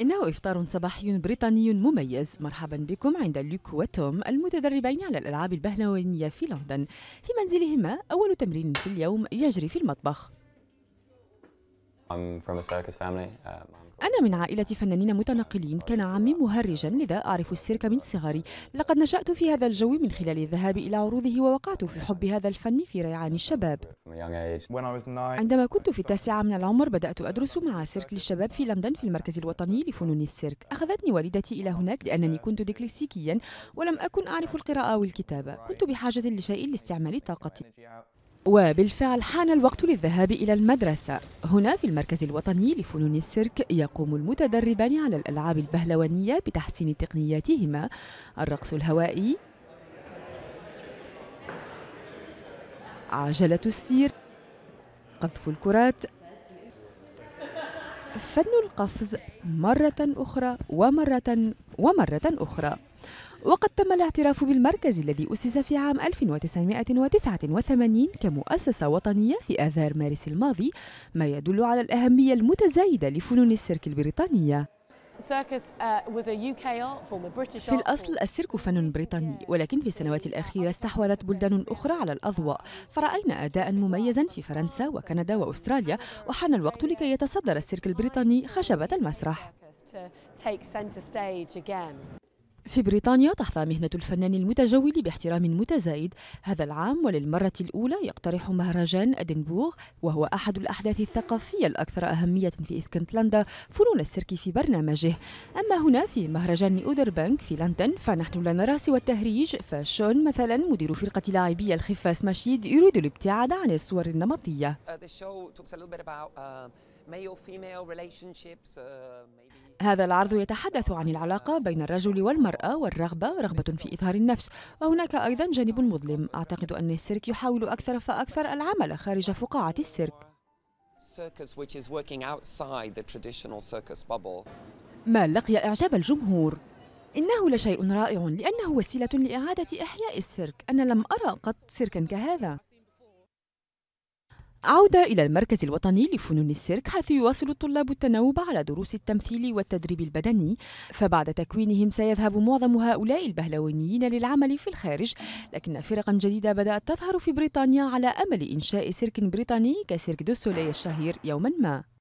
إنه إفطار صباحي بريطاني مميز مرحبا بكم عند لوك وتوم المتدربين على الألعاب البهلوانية في لندن في منزلهما أول تمرين في اليوم يجري في المطبخ Uh, أنا من عائلة فنانين متنقلين كان عمي مهرجا لذا أعرف السيرك من صغري لقد نشأت في هذا الجو من خلال الذهاب إلى عروضه ووقعت في حب هذا الفن في ريعان الشباب عندما كنت في التاسعة من العمر بدأت أدرس مع سيرك للشباب في لندن في المركز الوطني لفنون السيرك أخذتني والدتي إلى هناك لأنني كنت ديكليسيكيا ولم أكن أعرف القراءة والكتابة كنت بحاجة لشيء لاستعمال طاقتي وبالفعل حان الوقت للذهاب إلى المدرسة هنا في المركز الوطني لفنون السيرك يقوم المتدربان على الألعاب البهلوانية بتحسين تقنياتهما الرقص الهوائي عجلة السير قذف الكرات فن القفز مرة أخرى ومرة ومرة أخرى وقد تم الاعتراف بالمركز الذي أسس في عام 1989 كمؤسسة وطنية في آذار مارس الماضي ما يدل على الأهمية المتزايدة لفنون السيرك البريطانية uh, في الأصل السيرك فن بريطاني ولكن في السنوات الأخيرة استحوذت بلدان أخرى على الأضواء فرأينا أداء مميزا في فرنسا وكندا وأستراليا وحان الوقت لكي يتصدر السيرك البريطاني خشبة المسرح في بريطانيا تحظى مهنة الفنان المتجول باحترام متزايد هذا العام وللمرة الأولى يقترح مهرجان أدنبورغ وهو أحد الأحداث الثقافية الأكثر أهمية في اسكتلندا فنون السيرك في برنامجه أما هنا في مهرجان أودربانك في لندن فنحن لا نرى سوى التهريج فشون مثلا مدير فرقة لاعبي الخفة سماشيد يريد الابتعاد عن الصور النمطية uh, هذا العرض يتحدث عن العلاقة بين الرجل والمرأة والرغبة رغبة في إظهار النفس وهناك أيضا جانب مظلم أعتقد أن السيرك يحاول أكثر فأكثر العمل خارج فقاعة السيرك ما لقي إعجاب الجمهور إنه لشيء رائع لأنه وسيلة لإعادة إحياء السيرك أنا لم أرى قط سيركا كهذا عودة إلى المركز الوطني لفنون السيرك حيث يواصل الطلاب التناوب على دروس التمثيل والتدريب البدني فبعد تكوينهم سيذهب معظم هؤلاء البهلوانيين للعمل في الخارج لكن فرقا جديدة بدأت تظهر في بريطانيا على أمل إنشاء سيرك بريطاني كسيرك دو سولي الشهير يوما ما